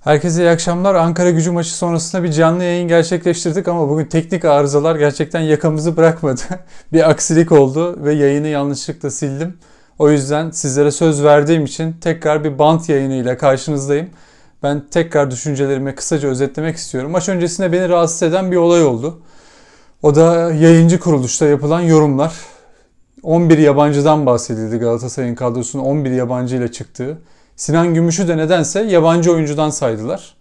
Herkese iyi akşamlar. Ankara gücü maçı sonrasında bir canlı yayın gerçekleştirdik ama bugün teknik arızalar gerçekten yakamızı bırakmadı. bir aksilik oldu ve yayını yanlışlıkla sildim. O yüzden sizlere söz verdiğim için tekrar bir bant yayınıyla karşınızdayım. Ben tekrar düşüncelerimi kısaca özetlemek istiyorum. Maç öncesinde beni rahatsız eden bir olay oldu. O da yayıncı kuruluşta yapılan yorumlar. 11 yabancıdan bahsedildi Galatasaray'ın kadrosunun 11 yabancı ile çıktığı. Sinan Gümüş'ü de nedense yabancı oyuncudan saydılar.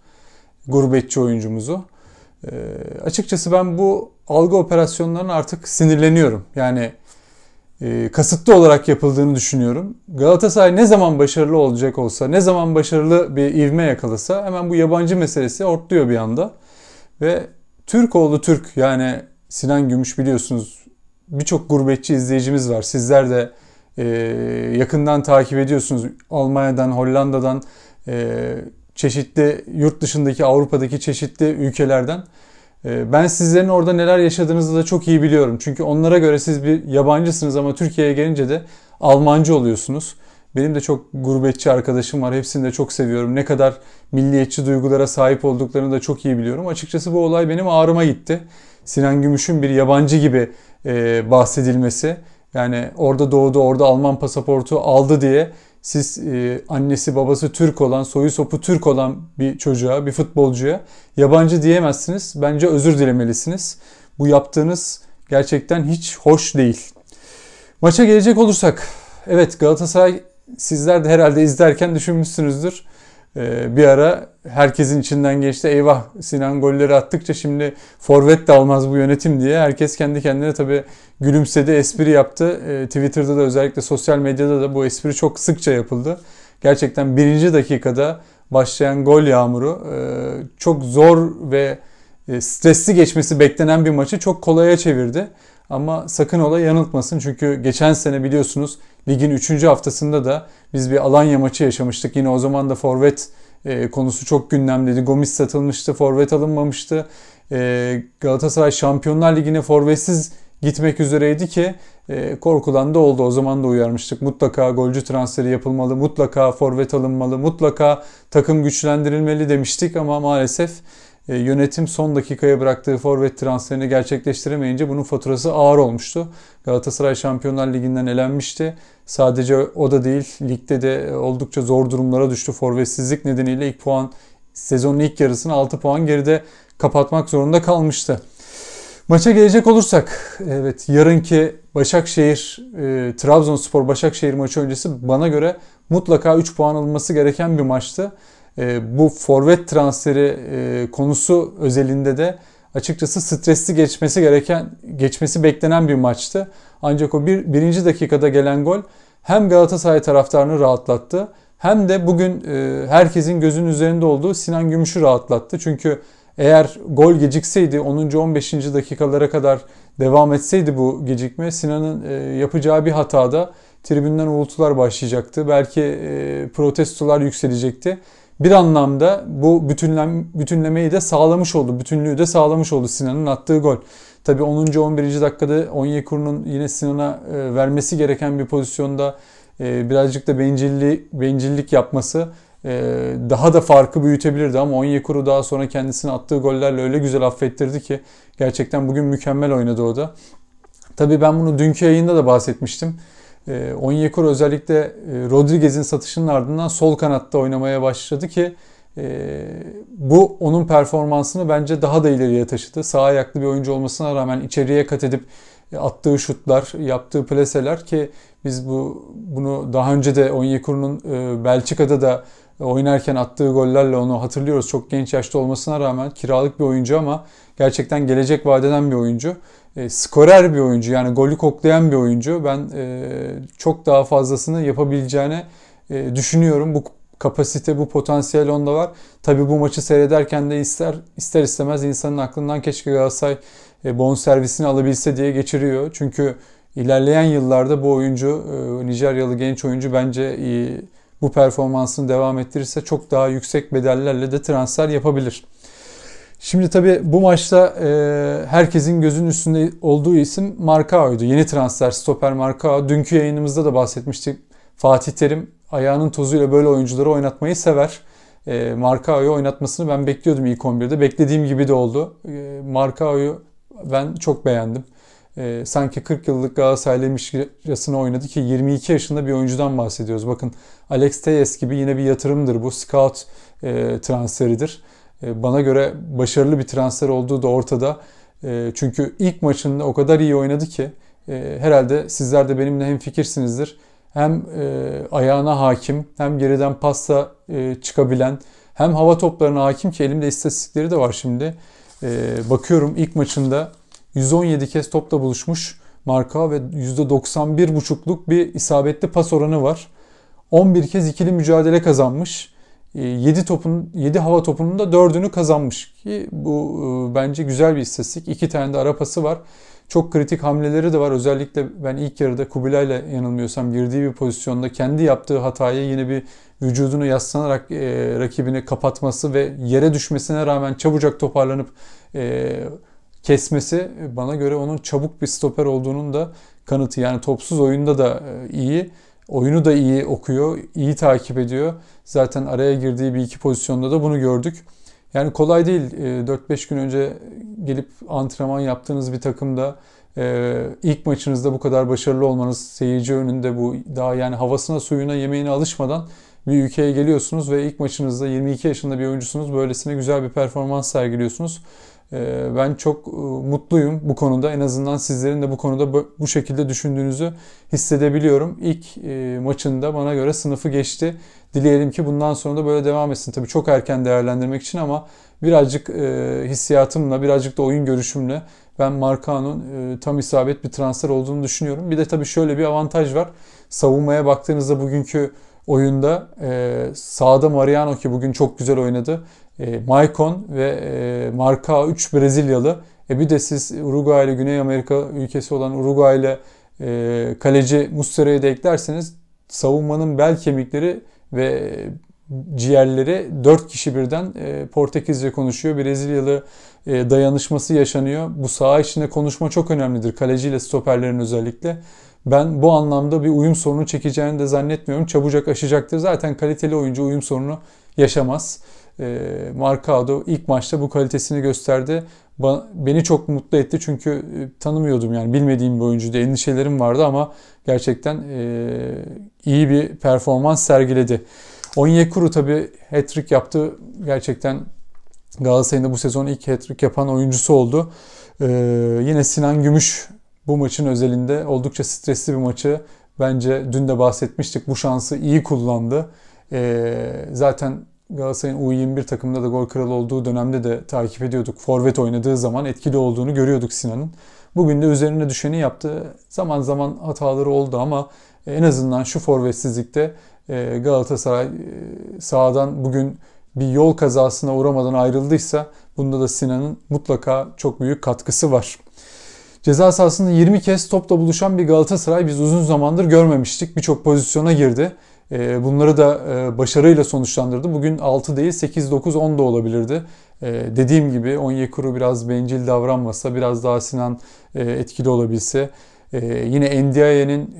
Gurbetçi oyuncumuzu. E, açıkçası ben bu algı operasyonlarına artık sinirleniyorum. Yani e, kasıtlı olarak yapıldığını düşünüyorum. Galatasaray ne zaman başarılı olacak olsa, ne zaman başarılı bir ivme yakalasa hemen bu yabancı meselesi ortluyor bir anda. Ve Türk oğlu Türk yani Sinan Gümüş biliyorsunuz birçok gurbetçi izleyicimiz var. Sizler de ee, yakından takip ediyorsunuz. Almanya'dan, Hollanda'dan, e, çeşitli yurt dışındaki Avrupa'daki çeşitli ülkelerden. Ee, ben sizlerin orada neler yaşadığınızı da çok iyi biliyorum. Çünkü onlara göre siz bir yabancısınız ama Türkiye'ye gelince de Almancı oluyorsunuz. Benim de çok gurbetçi arkadaşım var. Hepsini de çok seviyorum. Ne kadar milliyetçi duygulara sahip olduklarını da çok iyi biliyorum. Açıkçası bu olay benim ağrıma gitti. Sinan Gümüş'ün bir yabancı gibi e, bahsedilmesi yani orada doğdu, orada Alman pasaportu aldı diye siz e, annesi babası Türk olan, soyu sopu Türk olan bir çocuğa, bir futbolcuya yabancı diyemezsiniz. Bence özür dilemelisiniz. Bu yaptığınız gerçekten hiç hoş değil. Maça gelecek olursak, evet Galatasaray sizler de herhalde izlerken düşünmüşsünüzdür. Ee, bir ara herkesin içinden geçti. Eyvah Sinan golleri attıkça şimdi forvet de almaz bu yönetim diye. Herkes kendi kendine tabi gülümsedi, espri yaptı. Ee, Twitter'da da özellikle sosyal medyada da bu espri çok sıkça yapıldı. Gerçekten birinci dakikada başlayan gol yağmuru e, çok zor ve e, stresli geçmesi beklenen bir maçı çok kolaya çevirdi. Ama sakın ola yanıltmasın çünkü geçen sene biliyorsunuz ligin 3. haftasında da biz bir Alanya maçı yaşamıştık. Yine o zaman da forvet e, konusu çok gündemdeydi. Gomis satılmıştı, forvet alınmamıştı. E, Galatasaray Şampiyonlar Ligi'ne forvetsiz gitmek üzereydi ki e, korkulan da oldu. O zaman da uyarmıştık. Mutlaka golcü transferi yapılmalı, mutlaka forvet alınmalı, mutlaka takım güçlendirilmeli demiştik ama maalesef e, yönetim son dakikaya bıraktığı forvet transferini gerçekleştiremeyince bunun faturası ağır olmuştu. Galatasaray Şampiyonlar Ligi'nden elenmişti. Sadece o da değil, ligde de e, oldukça zor durumlara düştü. Forvetsizlik nedeniyle ilk puan sezonun ilk yarısını 6 puan geride kapatmak zorunda kalmıştı. Maça gelecek olursak, evet yarınki Başakşehir, e, Trabzonspor Başakşehir maçı öncesi bana göre mutlaka 3 puan alınması gereken bir maçtı. E, bu forvet transferi e, konusu özelinde de açıkçası stresli geçmesi gereken geçmesi beklenen bir maçtı. Ancak o bir, birinci dakikada gelen gol hem Galatasaray taraftarını rahatlattı hem de bugün e, herkesin gözünün üzerinde olduğu Sinan Gümüş'ü rahatlattı. Çünkü eğer gol gecikseydi 10. 15. dakikalara kadar devam etseydi bu gecikme Sinan'ın yapacağı bir hatada tribünden uğultular başlayacaktı. Belki protestolar yükselecekti bir anlamda bu bütünlem, bütünlemeyi de sağlamış oldu. Bütünlüğü de sağlamış oldu Sinan'ın attığı gol. Tabi 10. 11. dakikada Onyekuru'nun yine Sinan'a e, vermesi gereken bir pozisyonda e, birazcık da bencilli, bencillik yapması e, daha da farkı büyütebilirdi ama Onyekuru daha sonra kendisine attığı gollerle öyle güzel affettirdi ki gerçekten bugün mükemmel oynadı o da. Tabi ben bunu dünkü yayında da bahsetmiştim. E, Onyekuru özellikle e, Rodriguez'in satışının ardından sol kanatta oynamaya başladı ki e, bu onun performansını bence daha da ileriye taşıdı. Sağ ayaklı bir oyuncu olmasına rağmen içeriye kat edip e, attığı şutlar, yaptığı pleseler ki biz bu bunu daha önce de Onyekuru'nun e, Belçika'da da oynarken attığı gollerle onu hatırlıyoruz. Çok genç yaşta olmasına rağmen kiralık bir oyuncu ama gerçekten gelecek vadeden bir oyuncu. E, skorer bir oyuncu yani golü koklayan bir oyuncu. Ben e, çok daha fazlasını yapabileceğini e, düşünüyorum. Bu kapasite, bu potansiyel onda var. Tabi bu maçı seyrederken de ister ister istemez insanın aklından keşke Galatasaray e, bon servisini alabilse diye geçiriyor. Çünkü ilerleyen yıllarda bu oyuncu, e, Nijeryalı genç oyuncu bence iyi bu performansını devam ettirirse çok daha yüksek bedellerle de transfer yapabilir. Şimdi tabii bu maçta e, herkesin gözünün üstünde olduğu isim Markao'ydu. Yeni transfer stoper Markao. Dünkü yayınımızda da bahsetmiştik. Fatih Terim ayağının tozuyla böyle oyuncuları oynatmayı sever. E, Markao'yu oynatmasını ben bekliyordum ilk 11'de. Beklediğim gibi de oldu. E, Markao'yu ben çok beğendim e, sanki 40 yıllık Galatasaraylıymışçasına oynadı ki 22 yaşında bir oyuncudan bahsediyoruz. Bakın Alex Tejes gibi yine bir yatırımdır bu. Scout e, transferidir. E, bana göre başarılı bir transfer olduğu da ortada. E, çünkü ilk maçında o kadar iyi oynadı ki e, herhalde sizler de benimle hem fikirsinizdir. Hem e, ayağına hakim, hem geriden pasta e, çıkabilen, hem hava toplarına hakim ki elimde istatistikleri de var şimdi. E, bakıyorum ilk maçında 117 kez topla buluşmuş marka ve %91,5'luk bir isabetli pas oranı var. 11 kez ikili mücadele kazanmış. 7 ee, topun 7 hava topunun da 4'ünü kazanmış ki bu e, bence güzel bir istatistik. 2 tane de ara pası var. Çok kritik hamleleri de var. Özellikle ben ilk yarıda Kubilay'la yanılmıyorsam girdiği bir pozisyonda kendi yaptığı hatayı yine bir vücudunu yaslanarak e, rakibini kapatması ve yere düşmesine rağmen çabucak toparlanıp e, kesmesi e, bana göre onun çabuk bir stoper olduğunun da kanıtı. Yani topsuz oyunda da e, iyi. Oyunu da iyi okuyor, iyi takip ediyor. Zaten araya girdiği bir iki pozisyonda da bunu gördük. Yani kolay değil 4-5 e, gün önce gelip antrenman yaptığınız bir takımda ilk maçınızda bu kadar başarılı olmanız seyirci önünde bu daha yani havasına suyuna yemeğine alışmadan bir ülkeye geliyorsunuz ve ilk maçınızda 22 yaşında bir oyuncusunuz böylesine güzel bir performans sergiliyorsunuz. Ee, ben çok e, mutluyum bu konuda. En azından sizlerin de bu konuda bu şekilde düşündüğünüzü hissedebiliyorum. İlk e, maçında bana göre sınıfı geçti. Dileyelim ki bundan sonra da böyle devam etsin. Tabii çok erken değerlendirmek için ama birazcık e, hissiyatımla, birazcık da oyun görüşümle ben Marcao'nun tam isabet bir transfer olduğunu düşünüyorum. Bir de tabii şöyle bir avantaj var. Savunmaya baktığınızda bugünkü oyunda sağda Mariano ki bugün çok güzel oynadı e, Maicon ve e, Marka 3 Brezilyalı. E bir de siz Uruguay ile Güney Amerika ülkesi olan Uruguay ile e, kaleci Mustera'yı da eklerseniz savunmanın bel kemikleri ve ciğerleri 4 kişi birden e, Portekizce konuşuyor. Brezilyalı e, dayanışması yaşanıyor. Bu saha içinde konuşma çok önemlidir. Kaleciyle stoperlerin özellikle. Ben bu anlamda bir uyum sorunu çekeceğini de zannetmiyorum. Çabucak aşacaktır. Zaten kaliteli oyuncu uyum sorunu yaşamaz. Ee, Markado ilk maçta bu kalitesini gösterdi. beni çok mutlu etti çünkü e, tanımıyordum yani bilmediğim bir oyuncuydu. Endişelerim vardı ama gerçekten e, iyi bir performans sergiledi. Onyekuru tabi hat-trick yaptı. Gerçekten Galatasaray'ın da bu sezon ilk hat-trick yapan oyuncusu oldu. Ee, yine Sinan Gümüş bu maçın özelinde oldukça stresli bir maçı. Bence dün de bahsetmiştik bu şansı iyi kullandı. E, zaten Galatasaray'ın U21 takımında da gol kralı olduğu dönemde de takip ediyorduk. Forvet oynadığı zaman etkili olduğunu görüyorduk Sinan'ın. Bugün de üzerine düşeni yaptı. Zaman zaman hataları oldu ama e, en azından şu forvetsizlikte e, Galatasaray e, sahadan bugün bir yol kazasına uğramadan ayrıldıysa bunda da Sinan'ın mutlaka çok büyük katkısı var. Ceza sahasında 20 kez topla buluşan bir Galatasaray biz uzun zamandır görmemiştik. Birçok pozisyona girdi. Ee, bunları da e, başarıyla sonuçlandırdı. Bugün 6 değil 8, 9, 10 da olabilirdi. Ee, dediğim gibi Onyekuru biraz bencil davranmasa, biraz daha Sinan e, etkili olabilse. E, yine Ndiaye'nin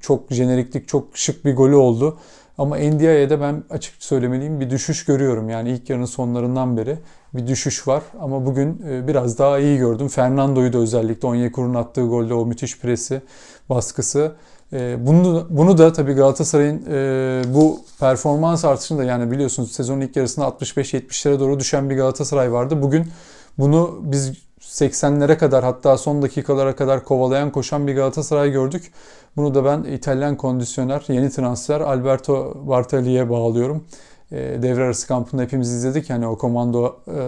çok jeneriklik, çok şık bir golü oldu. Ama Ndiaye'de ben açık söylemeliyim bir düşüş görüyorum. Yani ilk yarının sonlarından beri bir düşüş var ama bugün e, biraz daha iyi gördüm. Fernando'yu da özellikle Onyekuru'nun attığı golde o müthiş presi, baskısı. E, bunu, bunu da tabii Galatasaray'ın e, bu performans artışında yani biliyorsunuz sezonun ilk yarısında 65-70'lere doğru düşen bir Galatasaray vardı. Bugün bunu biz 80'lere kadar hatta son dakikalara kadar kovalayan koşan bir Galatasaray gördük. Bunu da ben İtalyan kondisyoner, yeni transfer Alberto Bartali'ye bağlıyorum e, devre arası kampında hepimiz izledik. Hani o komando e,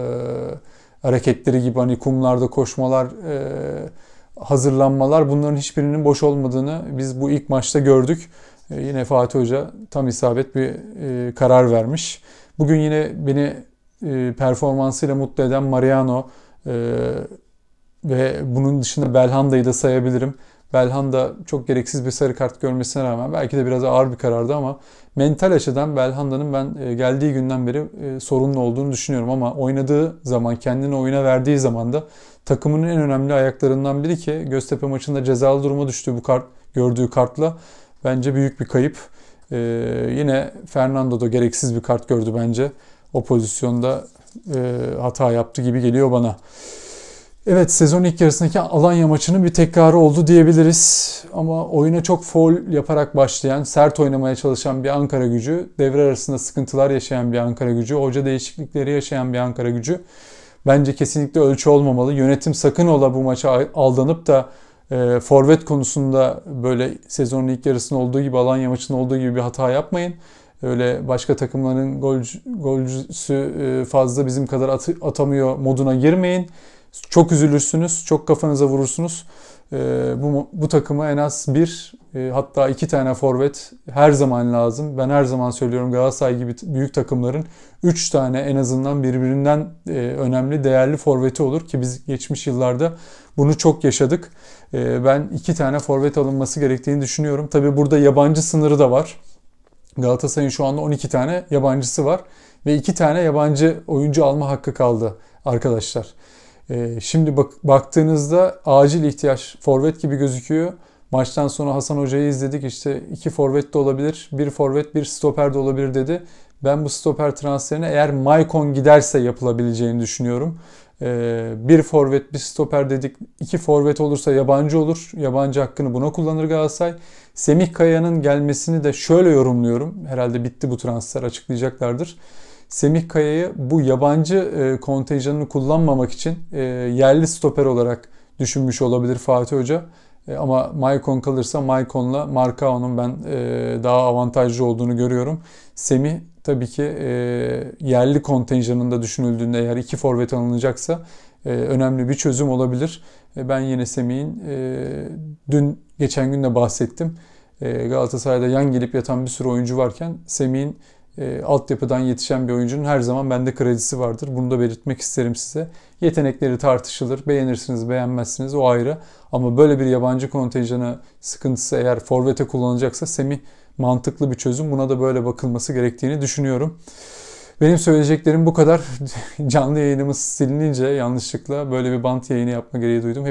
hareketleri gibi hani kumlarda koşmalar, e, hazırlanmalar bunların hiçbirinin boş olmadığını biz bu ilk maçta gördük. E, yine Fatih Hoca tam isabet bir e, karar vermiş. Bugün yine beni e, performansıyla mutlu eden Mariano e, ve bunun dışında Belhanda'yı da sayabilirim. Belhanda çok gereksiz bir sarı kart görmesine rağmen belki de biraz ağır bir karardı ama mental açıdan Belhanda'nın ben e, geldiği günden beri e, sorunlu olduğunu düşünüyorum ama oynadığı zaman kendini oyuna verdiği zaman da takımının en önemli ayaklarından biri ki Göztepe maçında cezalı duruma düştüğü bu kart gördüğü kartla bence büyük bir kayıp. Ee, yine Fernando da gereksiz bir kart gördü bence. O pozisyonda e, hata yaptı gibi geliyor bana. Evet sezon ilk yarısındaki Alanya maçının bir tekrarı oldu diyebiliriz. Ama oyuna çok foul yaparak başlayan, sert oynamaya çalışan bir Ankara gücü, devre arasında sıkıntılar yaşayan bir Ankara gücü, hoca değişiklikleri yaşayan bir Ankara gücü bence kesinlikle ölçü olmamalı. Yönetim sakın ola bu maça aldanıp da e, forvet konusunda böyle sezonun ilk yarısında olduğu gibi Alanya maçında olduğu gibi bir hata yapmayın. Öyle başka takımların golcüsü e, fazla bizim kadar at, atamıyor moduna girmeyin. Çok üzülürsünüz, çok kafanıza vurursunuz. E, bu, bu takıma en az bir e, hatta iki tane forvet her zaman lazım. Ben her zaman söylüyorum Galatasaray gibi büyük takımların üç tane en azından birbirinden e, önemli değerli forveti olur ki biz geçmiş yıllarda bunu çok yaşadık. E, ben iki tane forvet alınması gerektiğini düşünüyorum. Tabi burada yabancı sınırı da var. Galatasaray'ın şu anda 12 tane yabancısı var ve iki tane yabancı oyuncu alma hakkı kaldı arkadaşlar. Ee, şimdi bak, baktığınızda acil ihtiyaç forvet gibi gözüküyor. Maçtan sonra Hasan Hoca'yı izledik işte iki forvet de olabilir, bir forvet bir stoper de olabilir dedi. Ben bu stoper transferini eğer Maicon giderse yapılabileceğini düşünüyorum. Ee, bir forvet bir stoper dedik. İki forvet olursa yabancı olur. Yabancı hakkını buna kullanır Galatasaray. Semih Kaya'nın gelmesini de şöyle yorumluyorum. Herhalde bitti bu transfer açıklayacaklardır. Semih Kaya'yı bu yabancı e, kontenjanını kullanmamak için e, yerli stoper olarak düşünmüş olabilir Fatih Hoca. E, ama Maicon kalırsa Maicon'la Marcao'nun ben e, daha avantajlı olduğunu görüyorum. Semih tabii ki e, yerli kontenjanında düşünüldüğünde eğer iki forvet alınacaksa e, önemli bir çözüm olabilir. E, ben yine Semih'in e, dün geçen gün de bahsettim. E, Galatasaray'da yan gelip yatan bir sürü oyuncu varken Semih'in e, altyapıdan yetişen bir oyuncunun her zaman bende kredisi vardır. Bunu da belirtmek isterim size. Yetenekleri tartışılır. Beğenirsiniz, beğenmezsiniz o ayrı. Ama böyle bir yabancı kontenjanı sıkıntısı eğer forvete kullanılacaksa semi mantıklı bir çözüm. Buna da böyle bakılması gerektiğini düşünüyorum. Benim söyleyeceklerim bu kadar. Canlı yayınımız silinince yanlışlıkla böyle bir bant yayını yapma gereği duydum.